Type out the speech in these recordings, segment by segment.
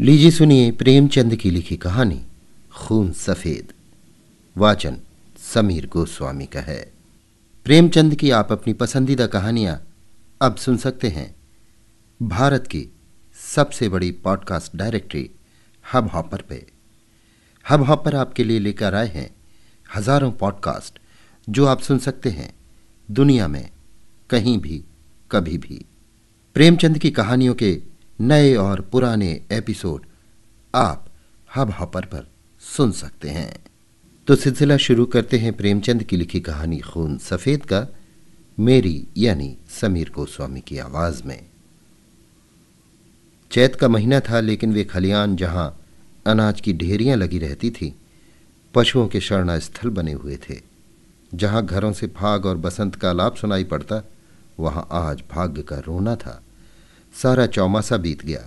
लीजिए सुनिए प्रेमचंद की लिखी कहानी खून सफेद वाचन समीर गोस्वामी का है प्रेमचंद की आप अपनी पसंदीदा कहानियां अब सुन सकते हैं भारत की सबसे बड़ी पॉडकास्ट डायरेक्टरी हब हॉपर पे हब हॉपर आपके लिए लेकर आए हैं हजारों पॉडकास्ट जो आप सुन सकते हैं दुनिया में कहीं भी कभी भी प्रेमचंद की कहानियों के नए और पुराने एपिसोड आप हब हपर पर सुन सकते हैं तो सिलसिला शुरू करते हैं प्रेमचंद की लिखी कहानी खून सफ़ेद का मेरी यानी समीर गोस्वामी की आवाज़ में चैत का महीना था लेकिन वे खलियान जहां अनाज की ढेरियां लगी रहती थी पशुओं के शरणास्थल बने हुए थे जहां घरों से फाग और बसंत का लाभ सुनाई पड़ता वहां आज भाग्य का रोना था सारा चौमासा बीत गया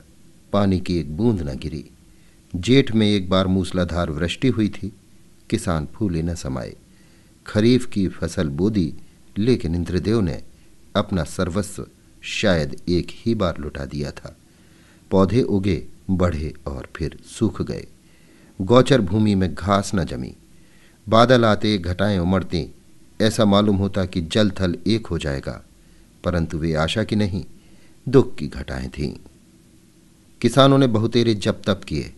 पानी की एक बूंद न गिरी जेठ में एक बार मूसलाधार वृष्टि हुई थी किसान फूले न समाये खरीफ की फसल बोदी लेकिन इंद्रदेव ने अपना सर्वस्व शायद एक ही बार लुटा दिया था पौधे उगे बढ़े और फिर सूख गए गौचर भूमि में घास न जमी बादल आते घटाएं उमड़ती ऐसा मालूम होता कि जल थल एक हो जाएगा परंतु वे आशा की नहीं दुख की घटाएं थीं किसानों ने बहुतेरे जप तप किए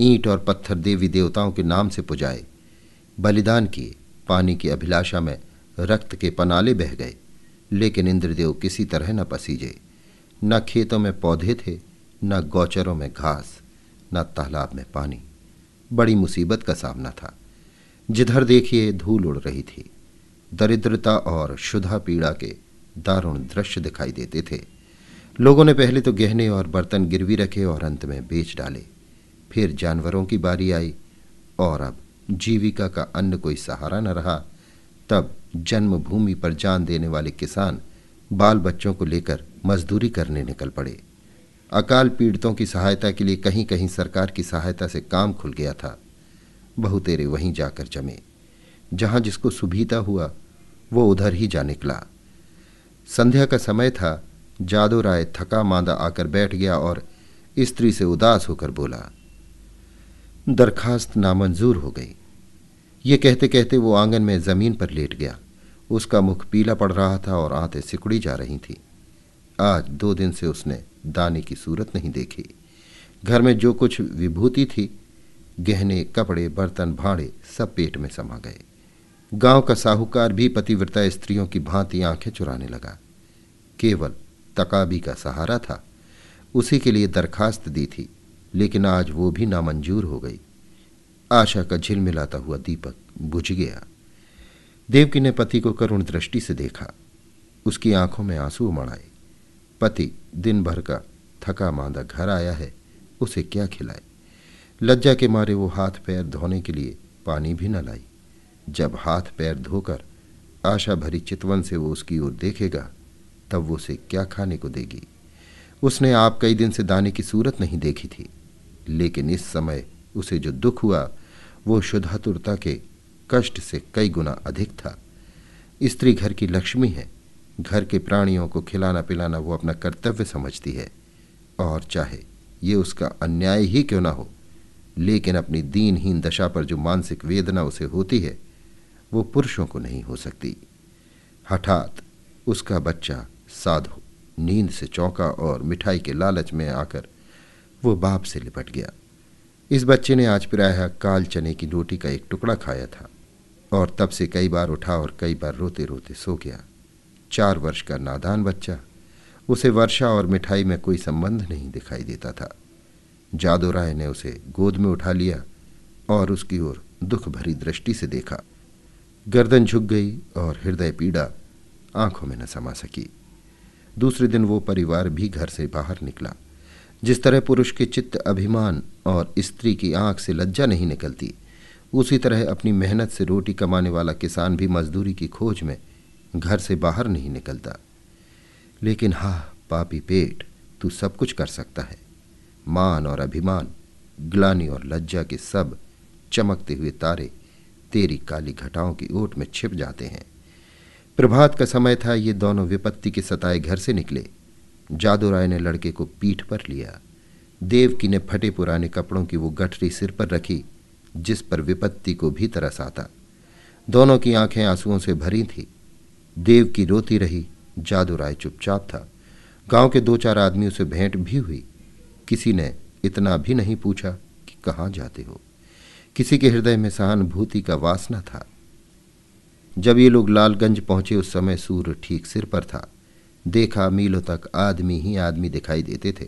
ईंट और पत्थर देवी देवताओं के नाम से पुजाए बलिदान किए पानी की अभिलाषा में रक्त के पनाले बह गए लेकिन इंद्रदेव किसी तरह न पसीजे न खेतों में पौधे थे न गौचरों में घास न तालाब में पानी बड़ी मुसीबत का सामना था जिधर देखिए धूल उड़ रही थी दरिद्रता और शुद्धा पीड़ा के दारुण दृश्य दिखाई देते थे लोगों ने पहले तो गहने और बर्तन गिरवी रखे और अंत में बेच डाले फिर जानवरों की बारी आई और अब जीविका का अन्न कोई सहारा न रहा तब जन्मभूमि पर जान देने वाले किसान बाल बच्चों को लेकर मजदूरी करने निकल पड़े अकाल पीड़ितों की सहायता के लिए कहीं कहीं सरकार की सहायता से काम खुल गया था बहुतेरे वहीं जाकर जमे जहां जिसको सुभीता हुआ वो उधर ही जा निकला संध्या का समय था जादू राय थका मांदा आकर बैठ गया और स्त्री से उदास होकर बोला दरखास्त नामंजूर हो गई ये कहते कहते वो आंगन में ज़मीन पर लेट गया उसका मुख पीला पड़ रहा था और आंतें सिकुड़ी जा रही थी आज दो दिन से उसने दाने की सूरत नहीं देखी घर में जो कुछ विभूति थी गहने कपड़े बर्तन भाड़े सब पेट में समा गए गांव का साहूकार भी पतिव्रता स्त्रियों की भांति आंखें चुराने लगा केवल तकाबी का सहारा था उसी के लिए दरखास्त दी थी लेकिन आज वो भी नामंजूर हो गई आशा का झिलमिलाता हुआ दीपक बुझ गया देवकी ने पति को करुण दृष्टि से देखा उसकी आंखों में आंसू उमड़ आए पति दिन भर का थका मांदा घर आया है उसे क्या खिलाए लज्जा के मारे वो हाथ पैर धोने के लिए पानी भी न लाई जब हाथ पैर धोकर आशा भरी चितवन से वो उसकी ओर देखेगा तब वो उसे क्या खाने को देगी उसने आप कई दिन से दाने की सूरत नहीं देखी थी लेकिन इस समय उसे जो दुख हुआ वो शुद्धातुरता के कष्ट से कई गुना अधिक था स्त्री घर की लक्ष्मी है घर के प्राणियों को खिलाना पिलाना वो अपना कर्तव्य समझती है और चाहे ये उसका अन्याय ही क्यों ना हो लेकिन अपनी दीनहीन दशा पर जो मानसिक वेदना उसे होती है वो पुरुषों को नहीं हो सकती हठात उसका बच्चा साधु नींद से चौंका और मिठाई के लालच में आकर वो बाप से लिपट गया इस बच्चे ने आज प्राय काल चने की रोटी का एक टुकड़ा खाया था और तब से कई बार उठा और कई बार रोते रोते सो गया चार वर्ष का नादान बच्चा उसे वर्षा और मिठाई में कोई संबंध नहीं दिखाई देता था जादू राय ने उसे गोद में उठा लिया और उसकी ओर दुख भरी दृष्टि से देखा गर्दन झुक गई और हृदय पीड़ा आंखों में न समा सकी दूसरे दिन वो परिवार भी घर से बाहर निकला जिस तरह पुरुष के चित्त अभिमान और स्त्री की आंख से लज्जा नहीं निकलती उसी तरह अपनी मेहनत से रोटी कमाने वाला किसान भी मजदूरी की खोज में घर से बाहर नहीं निकलता लेकिन हाँ पापी पेट तू सब कुछ कर सकता है मान और अभिमान ग्लानी और लज्जा के सब चमकते हुए तारे तेरी काली घटाओं की ओट में छिप जाते हैं प्रभात का समय था ये दोनों विपत्ति के सताए घर से निकले जादू राय ने लड़के को पीठ पर लिया देवकी ने फटे पुराने कपड़ों की वो गठरी सिर पर रखी जिस पर विपत्ति को भी तरस आता दोनों की आंखें आंसुओं से भरी थी देव की रोती रही जादू राय चुपचाप था गांव के दो चार आदमी उसे भेंट भी हुई किसी ने इतना भी नहीं पूछा कि कहाँ जाते हो किसी के हृदय में सहानुभूति का वासना था जब ये लोग लालगंज पहुंचे उस समय सूर्य ठीक सिर पर था देखा मीलों तक आदमी ही आदमी दिखाई देते थे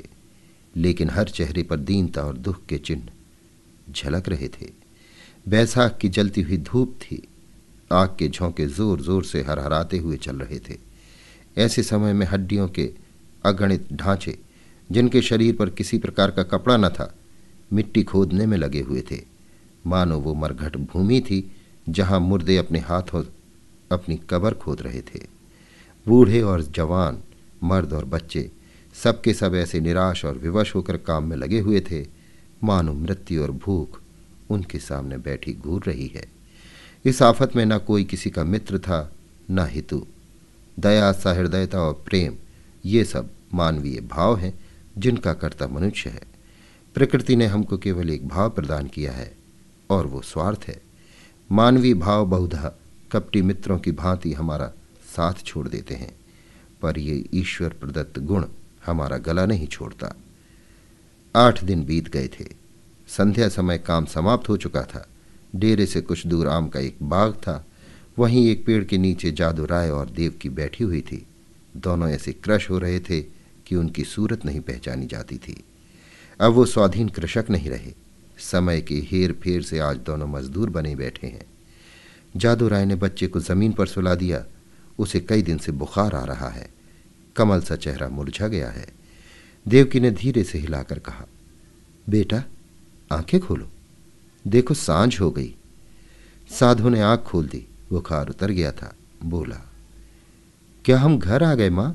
लेकिन हर चेहरे पर दीनता और दुख के चिन्ह झलक रहे थे बैसाख की जलती हुई धूप थी आग के झोंके जोर जोर से हरहराते हुए चल रहे थे ऐसे समय में हड्डियों के अगणित ढांचे जिनके शरीर पर किसी प्रकार का कपड़ा न था मिट्टी खोदने में लगे हुए थे मानो वो मरघट भूमि थी जहां मुर्दे अपने हाथों अपनी कबर खोद रहे थे बूढ़े और जवान मर्द और बच्चे सबके सब ऐसे निराश और विवश होकर काम में लगे हुए थे मानो मृत्यु और भूख उनके सामने बैठी घूर रही है इस आफत में न कोई किसी का मित्र था न हितु दया सहृदयता और प्रेम ये सब मानवीय भाव हैं जिनका कर्ता मनुष्य है प्रकृति ने हमको केवल एक भाव प्रदान किया है और वो स्वार्थ है मानवीय भाव बहुधा कपटी मित्रों की भांति हमारा साथ छोड़ देते हैं पर ये ईश्वर प्रदत्त गुण हमारा गला नहीं छोड़ता आठ दिन बीत गए थे संध्या समय काम समाप्त हो चुका था डेरे से कुछ दूर आम का एक बाग था वहीं एक पेड़ के नीचे जादू राय और देव की बैठी हुई थी दोनों ऐसे क्रश हो रहे थे कि उनकी सूरत नहीं पहचानी जाती थी अब वो स्वाधीन कृषक नहीं रहे समय के हेर फेर से आज दोनों मजदूर बने बैठे हैं जादू राय ने बच्चे को जमीन पर सुला दिया उसे कई दिन से बुखार आ रहा है कमल सा चेहरा मुरझा गया है देवकी ने धीरे से हिलाकर कहा बेटा आंखें खोलो देखो सांझ हो गई साधु ने आंख खोल दी बुखार उतर गया था बोला क्या हम घर आ गए मां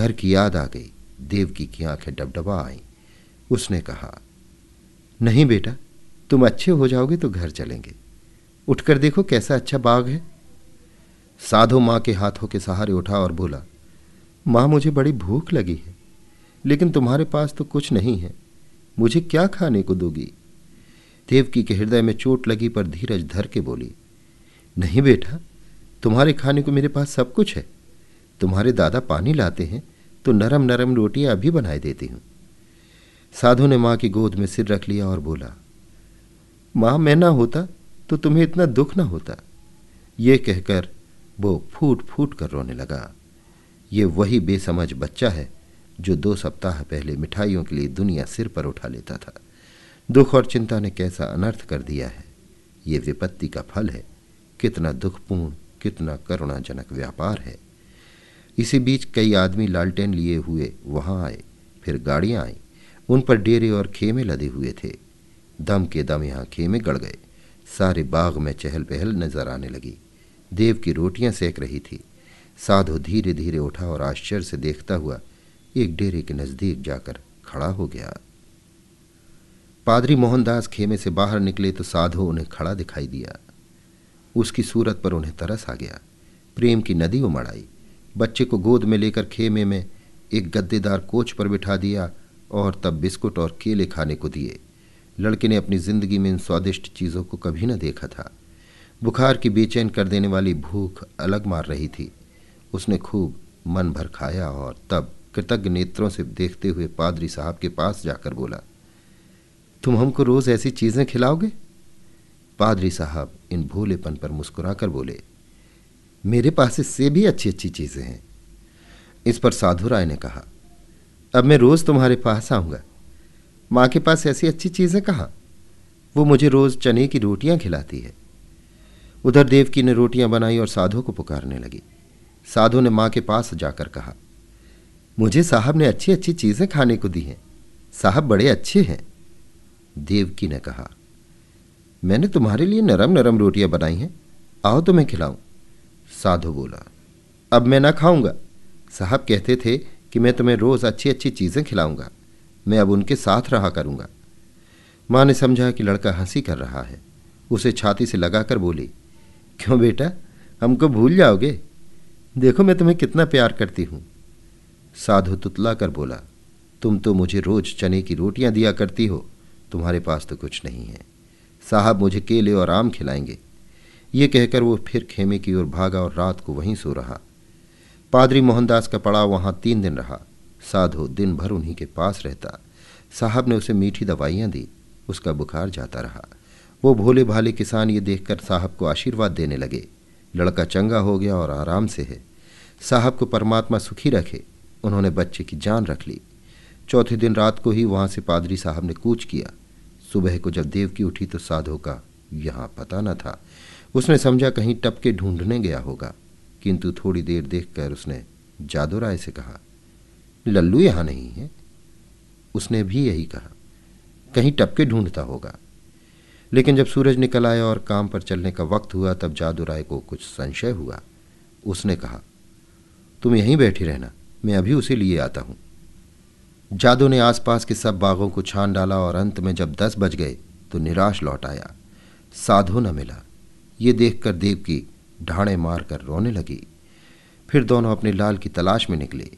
घर की याद आ गई देवकी की आंखें डबडबा आई उसने कहा नहीं बेटा तुम अच्छे हो जाओगे तो घर चलेंगे उठकर देखो कैसा अच्छा बाग है साधु माँ के हाथों के सहारे उठा और बोला माँ मुझे बड़ी भूख लगी है लेकिन तुम्हारे पास तो कुछ नहीं है मुझे क्या खाने को दोगी देवकी के हृदय में चोट लगी पर धीरज धर के बोली नहीं बेटा तुम्हारे खाने को मेरे पास सब कुछ है तुम्हारे दादा पानी लाते हैं तो नरम नरम रोटियां अभी बनाए देती हूं साधु ने मां की गोद में सिर रख लिया और बोला मां मैं ना होता तो तुम्हें इतना दुख न होता ये कहकर वो फूट फूट कर रोने लगा ये वही बेसमझ बच्चा है जो दो सप्ताह पहले मिठाइयों के लिए दुनिया सिर पर उठा लेता था दुख और चिंता ने कैसा अनर्थ कर दिया है ये विपत्ति का फल है कितना दुखपूर्ण कितना करुणाजनक व्यापार है इसी बीच कई आदमी लालटेन लिए हुए वहां आए फिर गाड़ियां आई उन पर डेरे और खेमे लदे हुए थे दम के दम यहां खेमे गड़ गए सारे बाग में चहल पहल नजर आने लगी देव की रोटियां सेक रही थी साधु धीरे धीरे उठा और आश्चर्य से देखता हुआ एक डेरे के नज़दीक जाकर खड़ा हो गया पादरी मोहनदास खेमे से बाहर निकले तो साधु उन्हें खड़ा दिखाई दिया उसकी सूरत पर उन्हें तरस आ गया प्रेम की नदी उमड़ आई बच्चे को गोद में लेकर खेमे में एक गद्देदार कोच पर बिठा दिया और तब बिस्कुट और केले खाने को दिए लड़के ने अपनी जिंदगी में इन स्वादिष्ट चीज़ों को कभी न देखा था बुखार की बेचैन कर देने वाली भूख अलग मार रही थी उसने खूब मन भर खाया और तब कृतज्ञ नेत्रों से देखते हुए पादरी साहब के पास जाकर बोला तुम हमको रोज़ ऐसी चीज़ें खिलाओगे पादरी साहब इन भोलेपन पर मुस्कुराकर बोले मेरे पास इससे भी अच्छी अच्छी चीज़ें हैं इस पर साधु राय ने कहा अब मैं रोज़ तुम्हारे पास आऊंगा माँ के पास ऐसी अच्छी चीज़ें कहाँ वो मुझे रोज़ चने की रोटियाँ खिलाती है उधर देवकी ने रोटियां बनाई और साधु को पुकारने लगी साधु ने माँ के पास जाकर कहा मुझे साहब ने अच्छी अच्छी चीज़ें खाने को दी हैं साहब बड़े अच्छे हैं देवकी ने कहा मैंने तुम्हारे लिए नरम नरम रोटियां बनाई हैं आओ तो मैं खिलाऊं साधु बोला अब मैं ना खाऊंगा साहब कहते थे कि मैं तुम्हें रोज़ अच्छी अच्छी चीज़ें खिलाऊंगा मैं अब उनके साथ रहा करूंगा माँ ने समझा कि लड़का हंसी कर रहा है उसे छाती से लगाकर बोली क्यों बेटा हमको भूल जाओगे देखो मैं तुम्हें कितना प्यार करती हूं साधु तुतला कर बोला तुम तो मुझे रोज चने की रोटियां दिया करती हो तुम्हारे पास तो कुछ नहीं है साहब मुझे केले और आम खिलाएंगे ये कहकर वो फिर खेमे की ओर भागा और रात को वहीं सो रहा पादरी मोहनदास का पड़ाव वहां तीन दिन रहा साधु दिन भर उन्हीं के पास रहता साहब ने उसे मीठी दवाइयाँ दी उसका बुखार जाता रहा वो भोले भाले किसान ये देखकर साहब को आशीर्वाद देने लगे लड़का चंगा हो गया और आराम से है साहब को परमात्मा सुखी रखे उन्होंने बच्चे की जान रख ली चौथे दिन रात को ही वहाँ से पादरी साहब ने कूच किया सुबह को जब देव की उठी तो साधु का यहाँ पता न था उसने समझा कहीं टपके ढूंढने गया होगा किंतु थोड़ी देर देखकर उसने जादू राय से कहा लल्लू यहां नहीं है उसने भी यही कहा कहीं टपके ढूंढता होगा लेकिन जब सूरज निकल आया और काम पर चलने का वक्त हुआ तब जादू राय को कुछ संशय हुआ उसने कहा तुम यहीं बैठे रहना मैं अभी उसे लिए आता हूं जादू ने आसपास के सब बागों को छान डाला और अंत में जब दस बज गए तो निराश लौट आया साधु न मिला ये देखकर देव की ढाणे मारकर रोने लगी फिर दोनों अपने लाल की तलाश में निकले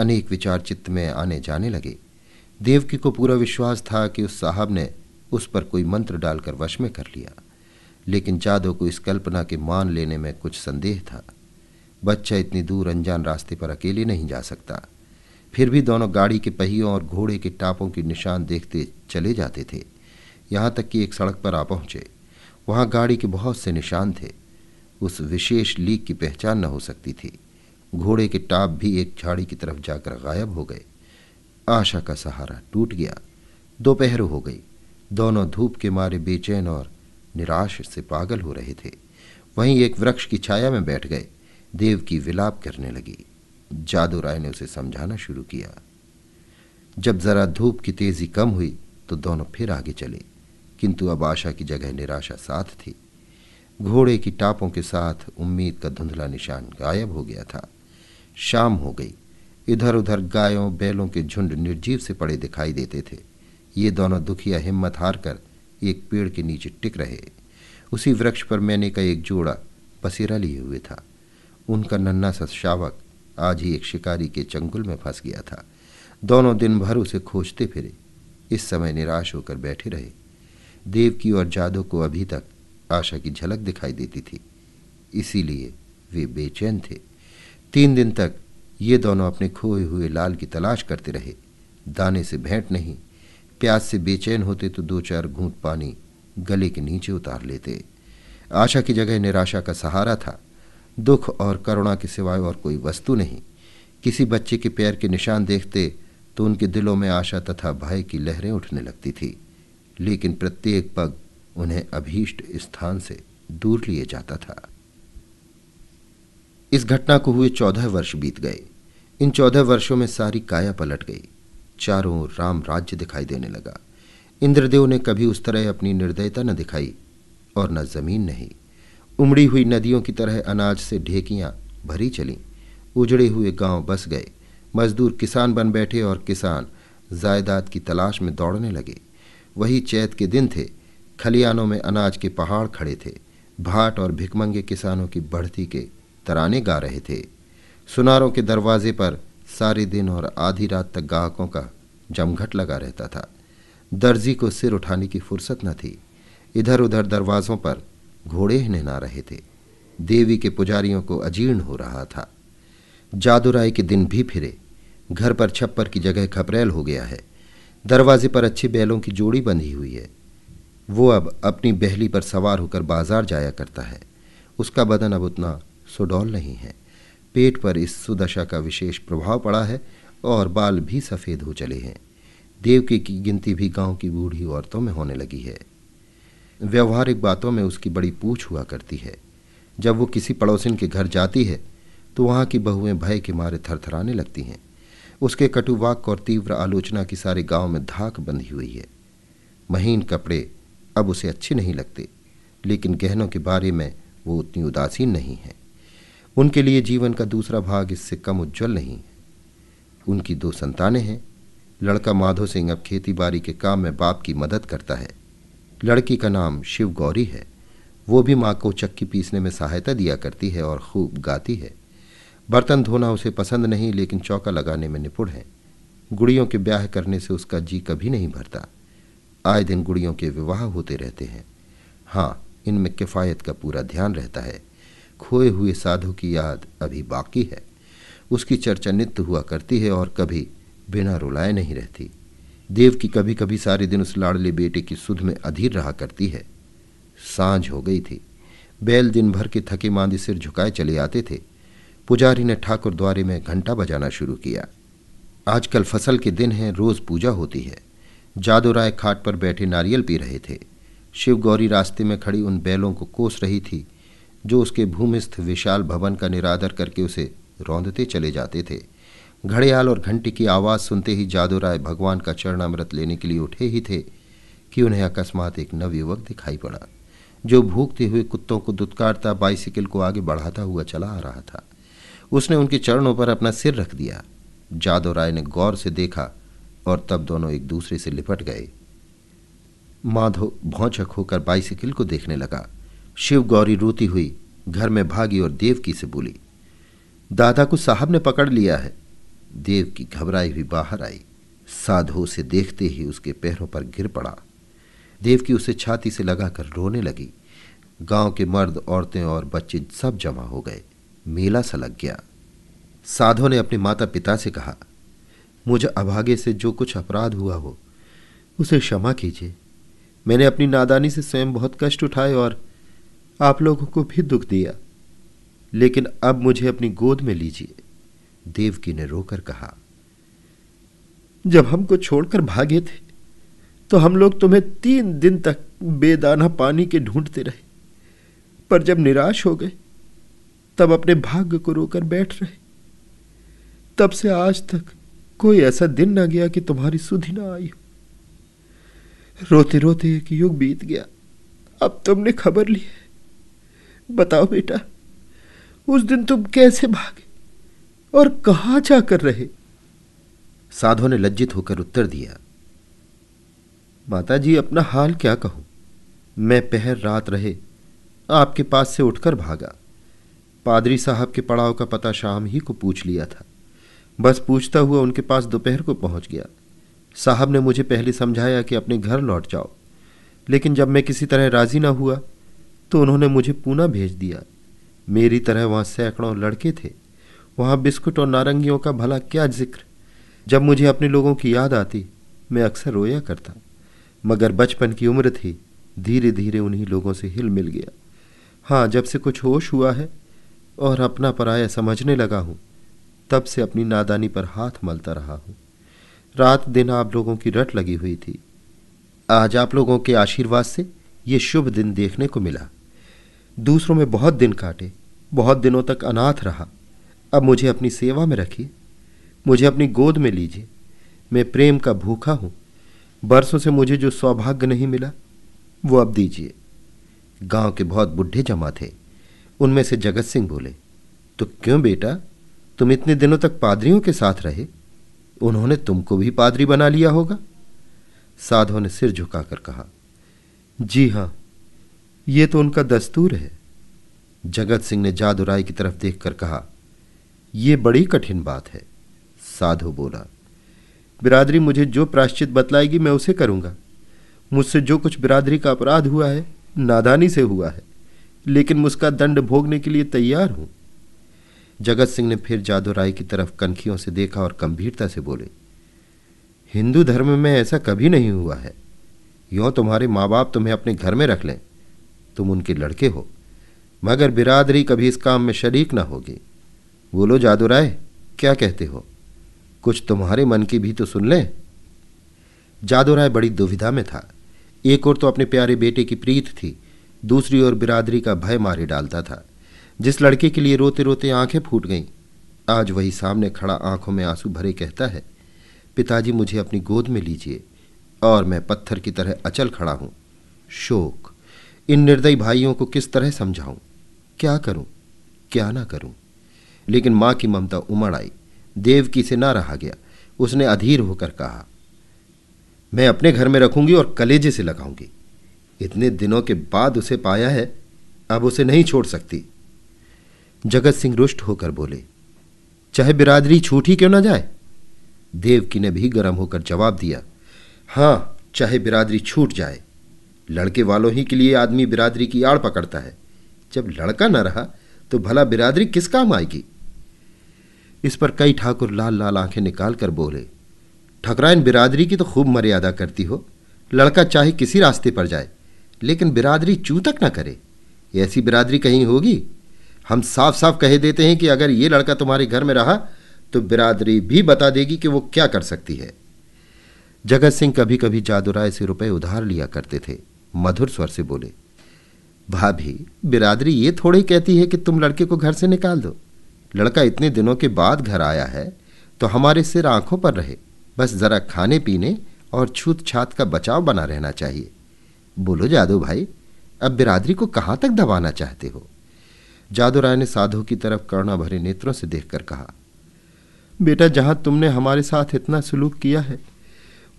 अनेक विचार चित्त में आने जाने लगे देवकी को पूरा विश्वास था कि उस साहब ने उस पर कोई मंत्र डालकर वश में कर लिया लेकिन जादव को इस कल्पना के मान लेने में कुछ संदेह था बच्चा इतनी दूर अनजान रास्ते पर अकेले नहीं जा सकता फिर भी दोनों गाड़ी के पहियों और घोड़े के टापों के निशान देखते चले जाते थे यहाँ तक कि एक सड़क पर आ पहुंचे वहाँ गाड़ी के बहुत से निशान थे उस विशेष लीक की पहचान न हो सकती थी घोड़े के टाप भी एक झाड़ी की तरफ जाकर गायब हो गए आशा का सहारा टूट गया दोपहर हो गई दोनों धूप के मारे बेचैन और निराश से पागल हो रहे थे वहीं एक वृक्ष की छाया में बैठ गए देव की विलाप करने लगी जादू राय ने उसे समझाना शुरू किया जब जरा धूप की तेजी कम हुई तो दोनों फिर आगे चले किंतु अब आशा की जगह निराशा साथ थी घोड़े की टापों के साथ उम्मीद का धुंधला निशान गायब हो गया था शाम हो गई इधर उधर गायों बैलों के झुंड निर्जीव से पड़े दिखाई देते थे ये दोनों दुखिया हिम्मत हार कर एक पेड़ के नीचे टिक रहे उसी वृक्ष पर मैंने का एक जोड़ा पसीरा लिए हुए था उनका नन्ना सा शावक आज ही एक शिकारी के चंगुल में फंस गया था दोनों दिन भर उसे खोजते फिरे इस समय निराश होकर बैठे रहे देव की और जादो को अभी तक आशा की झलक दिखाई देती थी इसीलिए वे बेचैन थे तीन दिन तक ये दोनों अपने खोए हुए लाल की तलाश करते रहे दाने से भेंट नहीं प्यास से बेचैन होते तो दो चार घूंट पानी गले के नीचे उतार लेते आशा की जगह निराशा का सहारा था दुख और करुणा के सिवाय और कोई वस्तु नहीं किसी बच्चे के पैर के निशान देखते तो उनके दिलों में आशा तथा भय की लहरें उठने लगती थी लेकिन प्रत्येक पग उन्हें अभीष्ट स्थान से दूर लिए जाता था इस घटना को हुए चौदह वर्ष बीत गए इन चौदह वर्षों में सारी काया पलट गई चारों राम राज्य दिखाई देने लगा इंद्रदेव ने कभी उस तरह अपनी निर्दयता न दिखाई और न जमीन नहीं उमड़ी हुई नदियों की तरह अनाज से ढेकियां भरी चली उजड़े हुए गांव बस गए मजदूर किसान बन बैठे और किसान जायदाद की तलाश में दौड़ने लगे वही चैत के दिन थे खलियानों में अनाज के पहाड़ खड़े थे भाट और भिकमंगे किसानों की बढ़ती के तराने गा रहे थे सुनारों के दरवाजे पर सारे दिन और आधी रात तक गाहकों का जमघट लगा रहता था दर्जी को सिर उठाने की फुर्सत न थी इधर उधर दरवाज़ों पर घोड़े नहना रहे थे देवी के पुजारियों को अजीर्ण हो रहा था जादुराय के दिन भी फिरे घर पर छप्पर की जगह खपरेल हो गया है दरवाजे पर अच्छी बैलों की जोड़ी बंधी हुई है वो अब अपनी बहली पर सवार होकर बाजार जाया करता है उसका बदन अब उतना सुडौल नहीं है पेट पर इस सुदशा का विशेष प्रभाव पड़ा है और बाल भी सफ़ेद हो चले हैं देवकी की गिनती भी गांव की बूढ़ी औरतों में होने लगी है व्यवहारिक बातों में उसकी बड़ी पूछ हुआ करती है जब वो किसी पड़ोसिन के घर जाती है तो वहाँ की बहुएं भय के मारे थरथराने लगती हैं उसके कटुवाक और तीव्र आलोचना की सारे गांव में धाक बंधी हुई है महीन कपड़े अब उसे अच्छे नहीं लगते लेकिन गहनों के बारे में वो उतनी उदासीन नहीं है उनके लिए जीवन का दूसरा भाग इससे कम उज्जवल नहीं है उनकी दो संतानें हैं लड़का माधो सिंह अब खेती बाड़ी के काम में बाप की मदद करता है लड़की का नाम शिव गौरी है वो भी माँ को चक्की पीसने में सहायता दिया करती है और खूब गाती है बर्तन धोना उसे पसंद नहीं लेकिन चौका लगाने में निपुण है गुड़ियों के ब्याह करने से उसका जी कभी नहीं भरता आए दिन गुड़ियों के विवाह होते रहते हैं हाँ इनमें किफ़ायत का पूरा ध्यान रहता है खोए हुए साधु की याद अभी बाकी है उसकी चर्चा नित्य हुआ करती है और कभी बिना रुलाए नहीं रहती देव की कभी कभी सारे दिन उस लाड़ले बेटे की सुध में अधीर रहा करती है सांझ हो गई थी बैल दिन भर के थके मांदे सिर झुकाए चले आते थे पुजारी ने ठाकुर द्वारे में घंटा बजाना शुरू किया आजकल फसल के दिन हैं रोज पूजा होती है जादू राय खाट पर बैठे नारियल पी रहे थे शिव गौरी रास्ते में खड़ी उन बैलों को कोस रही थी जो उसके भूमिस्थ विशाल भवन का निरादर करके उसे रौंदते चले जाते थे घड़ियाल और घंटी की आवाज़ सुनते ही जादू राय भगवान का चरणामृत लेने के लिए उठे ही थे कि उन्हें अकस्मात एक नवयुवक दिखाई पड़ा जो भूखते हुए कुत्तों को दुत्कारता बाइसिकल को आगे बढ़ाता हुआ चला आ रहा था उसने उनके चरणों पर अपना सिर रख दिया जादो राय ने गौर से देखा और तब दोनों एक दूसरे से लिपट गए माधो भौचक होकर बाइसिकल को देखने लगा शिव गौरी रोती हुई घर में भागी और देवकी से बोली दादा को साहब ने पकड़ लिया है देवकी घबराई हुई बाहर आई साधु से देखते ही उसके पैरों पर गिर पड़ा देवकी उसे छाती से लगाकर रोने लगी गांव के मर्द औरतें और बच्चे सब जमा हो गए मेला सा लग गया साधो ने अपने माता पिता से कहा मुझे अभागे से जो कुछ अपराध हुआ हो उसे क्षमा कीजिए मैंने अपनी नादानी से स्वयं बहुत कष्ट उठाए और आप लोगों को भी दुख दिया लेकिन अब मुझे अपनी गोद में लीजिए देवकी ने रोकर कहा जब हमको छोड़कर भागे थे तो हम लोग तुम्हें तीन दिन तक बेदाना पानी के ढूंढते रहे पर जब निराश हो गए तब अपने भाग्य को रोकर बैठ रहे तब से आज तक कोई ऐसा दिन ना गया कि तुम्हारी सुधि ना आई हो रोते रोते एक युग बीत गया अब तुमने खबर ली है बताओ बेटा उस दिन तुम कैसे भागे और कहा जाकर रहे साधु ने लज्जित होकर उत्तर दिया माता जी अपना हाल क्या कहूं मैं पहर रात रहे आपके पास से उठकर भागा पादरी साहब के पड़ाव का पता शाम ही को पूछ लिया था बस पूछता हुआ उनके पास दोपहर को पहुंच गया साहब ने मुझे पहले समझाया कि अपने घर लौट जाओ लेकिन जब मैं किसी तरह राजी ना हुआ तो उन्होंने मुझे पूना भेज दिया मेरी तरह वहां सैकड़ों लड़के थे वहां बिस्कुट और नारंगियों का भला क्या जिक्र जब मुझे अपने लोगों की याद आती मैं अक्सर रोया करता मगर बचपन की उम्र थी धीरे धीरे उन्हीं लोगों से हिल मिल गया हाँ जब से कुछ होश हुआ है और अपना पराया समझने लगा हूँ तब से अपनी नादानी पर हाथ मलता रहा हूँ रात दिन आप लोगों की रट लगी हुई थी आज आप लोगों के आशीर्वाद से ये शुभ दिन देखने को मिला दूसरों में बहुत दिन काटे बहुत दिनों तक अनाथ रहा अब मुझे अपनी सेवा में रखिए मुझे अपनी गोद में लीजिए मैं प्रेम का भूखा हूं बरसों से मुझे जो सौभाग्य नहीं मिला वो अब दीजिए गांव के बहुत बुढ़े जमा थे उनमें से जगत सिंह बोले तो क्यों बेटा तुम इतने दिनों तक पादरियों के साथ रहे उन्होंने तुमको भी पादरी बना लिया होगा साधो ने सिर झुकाकर कहा जी हाँ ये तो उनका दस्तूर है जगत सिंह ने जादुराय की तरफ देखकर कहा यह बड़ी कठिन बात है साधु बोला बिरादरी मुझे जो प्राश्चित बतलाएगी मैं उसे करूंगा मुझसे जो कुछ बिरादरी का अपराध हुआ है नादानी से हुआ है लेकिन मुझका उसका दंड भोगने के लिए तैयार हूं जगत सिंह ने फिर जादुराय की तरफ कनखियों से देखा और गंभीरता से बोले हिंदू धर्म में ऐसा कभी नहीं हुआ है यों तुम्हारे माँ बाप तुम्हें अपने घर में रख लें तुम उनके लड़के हो मगर बिरादरी कभी इस काम में शरीक ना होगी बोलो राय क्या कहते हो कुछ तुम्हारे मन की भी तो सुन लें जादू राय बड़ी दुविधा में था एक ओर तो अपने प्यारे बेटे की प्रीत थी दूसरी ओर बिरादरी का भय मारे डालता था जिस लड़के के लिए रोते रोते आंखें फूट गईं आज वही सामने खड़ा आंखों में आंसू भरे कहता है पिताजी मुझे अपनी गोद में लीजिए और मैं पत्थर की तरह अचल खड़ा हूं शोक इन निर्दयी भाइयों को किस तरह समझाऊं क्या करूं क्या ना करूं लेकिन मां की ममता उमड़ आई देवकी से ना रहा गया उसने अधीर होकर कहा मैं अपने घर में रखूंगी और कलेजे से लगाऊंगी इतने दिनों के बाद उसे पाया है अब उसे नहीं छोड़ सकती जगत सिंह रुष्ट होकर बोले चाहे बिरादरी छूट ही क्यों ना जाए देवकी ने भी गर्म होकर जवाब दिया हाँ चाहे बिरादरी छूट जाए लड़के वालों ही के लिए आदमी बिरादरी की आड़ पकड़ता है जब लड़का न रहा तो भला बिरादरी किस काम आएगी इस पर कई ठाकुर लाल लाल आंखें निकाल कर बोले ठकराइन बिरादरी की तो खूब मर्यादा करती हो लड़का चाहे किसी रास्ते पर जाए लेकिन बिरादरी चू तक ना करे ऐसी बिरादरी कहीं होगी हम साफ साफ कह देते हैं कि अगर ये लड़का तुम्हारे घर में रहा तो बिरादरी भी बता देगी कि वो क्या कर सकती है जगत सिंह कभी कभी जादुराय से रुपए उधार लिया करते थे मधुर स्वर से बोले भाभी बिरादरी ये थोड़ी कहती है कि तुम लड़के को घर से निकाल दो लड़का इतने दिनों के बाद घर आया है तो हमारे सिर आंखों पर रहे बस जरा खाने पीने और छूत छात का बचाव बना रहना चाहिए बोलो जादू भाई अब बिरादरी को कहाँ तक दबाना चाहते हो जादू राय ने साधु की तरफ करुणा भरे नेत्रों से देखकर कहा बेटा जहां तुमने हमारे साथ इतना सलूक किया है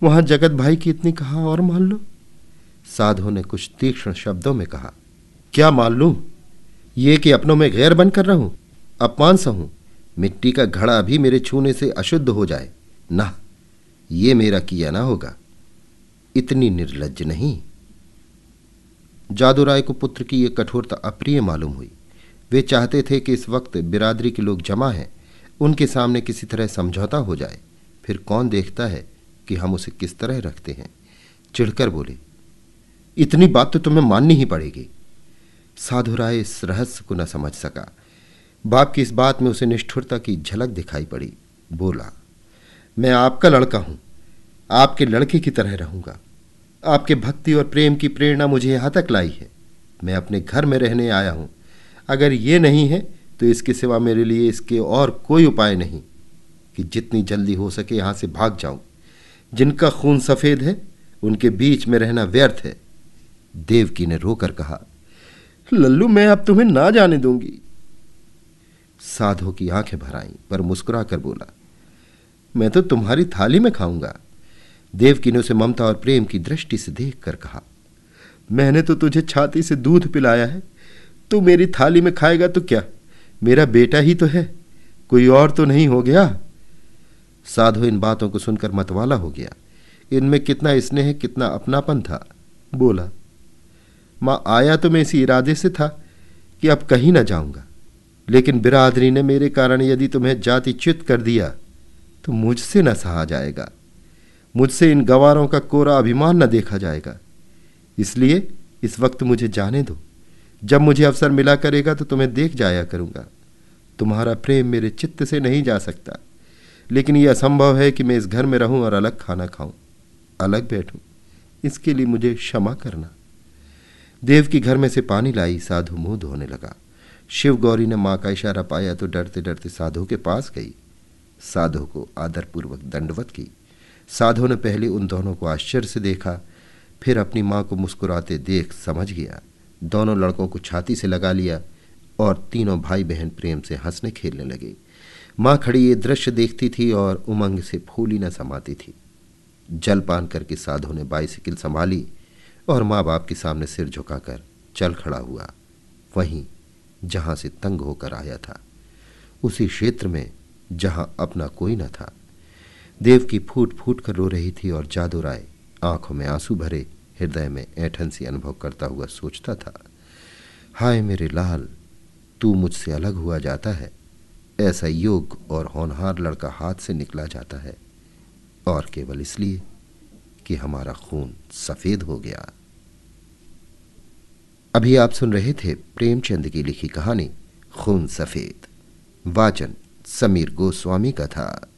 वहां जगत भाई की इतनी कहा और मान लो साधु ने कुछ तीक्ष्ण शब्दों में कहा क्या मान लू ये कि अपनों में गैर बन कर रहूं अपमान सहूं मिट्टी का घड़ा भी मेरे छूने से अशुद्ध हो जाए ना ये मेरा किया ना होगा इतनी निर्लज नहीं जादू राय को पुत्र की यह कठोरता अप्रिय मालूम हुई वे चाहते थे कि इस वक्त बिरादरी के लोग जमा हैं उनके सामने किसी तरह समझौता हो जाए फिर कौन देखता है कि हम उसे किस तरह रखते हैं चिढ़कर बोले इतनी बात तो तुम्हें माननी ही पड़ेगी साधु राय इस रहस्य को न समझ सका बाप की इस बात में उसे निष्ठुरता की झलक दिखाई पड़ी बोला मैं आपका लड़का हूं आपके लड़के की तरह रहूंगा आपके भक्ति और प्रेम की प्रेरणा मुझे यहां तक लाई है मैं अपने घर में रहने आया हूं अगर ये नहीं है तो इसके सिवा मेरे लिए इसके और कोई उपाय नहीं कि जितनी जल्दी हो सके यहां से भाग जाऊं जिनका खून सफेद है उनके बीच में रहना व्यर्थ है देवकी ने रोकर कहा लल्लू मैं अब तुम्हें ना जाने दूंगी साधो की आंखें भर आईं पर मुस्कुरा कर बोला मैं तो तुम्हारी थाली में खाऊंगा देवकी ने उसे ममता और प्रेम की दृष्टि से देख कर कहा मैंने तो तुझे छाती से दूध पिलाया है तू मेरी थाली में खाएगा तो क्या मेरा बेटा ही तो है कोई और तो नहीं हो गया साधु इन बातों को सुनकर मतवाला हो गया इनमें कितना स्नेह कितना अपनापन था बोला माँ आया तो मैं इसी इरादे से था कि अब कहीं ना जाऊंगा लेकिन बिरादरी ने मेरे कारण यदि तुम्हें जाति जातिच्युत कर दिया तो मुझसे न सहा जाएगा मुझसे इन गवारों का कोरा अभिमान न देखा जाएगा इसलिए इस वक्त मुझे जाने दो जब मुझे अवसर मिला करेगा तो तुम्हें देख जाया करूंगा तुम्हारा प्रेम मेरे चित्त से नहीं जा सकता लेकिन यह असंभव है कि मैं इस घर में रहूं और अलग खाना खाऊं अलग बैठूं इसके लिए मुझे क्षमा करना देव की घर में से पानी लाई साधु मुंह धोने लगा शिव गौरी ने माँ का इशारा पाया तो डरते डरते साधु के पास गई साधु को आदरपूर्वक दंडवत की साधु ने पहले उन दोनों को आश्चर्य से देखा फिर अपनी माँ को मुस्कुराते देख समझ गया दोनों लड़कों को छाती से लगा लिया और तीनों भाई बहन प्रेम से हंसने खेलने लगे मां खड़ी ये दृश्य देखती थी और उमंग से फूली न समाती थी जल पान करके साधु ने बाइसिकल संभाली और माँ बाप के सामने सिर झुकाकर चल खड़ा हुआ वहीं जहां से तंग होकर आया था उसी क्षेत्र में जहाँ अपना कोई न था देव की फूट फूट कर रो रही थी और जादू राय आंखों में आंसू भरे हृदय में ऐठन सी अनुभव करता हुआ सोचता था हाय मेरे लाल तू मुझसे अलग हुआ जाता है ऐसा योग और होनहार लड़का हाथ से निकला जाता है और केवल इसलिए कि हमारा खून सफेद हो गया अभी आप सुन रहे थे प्रेमचंद की लिखी कहानी खून सफेद वाचन समीर गोस्वामी का था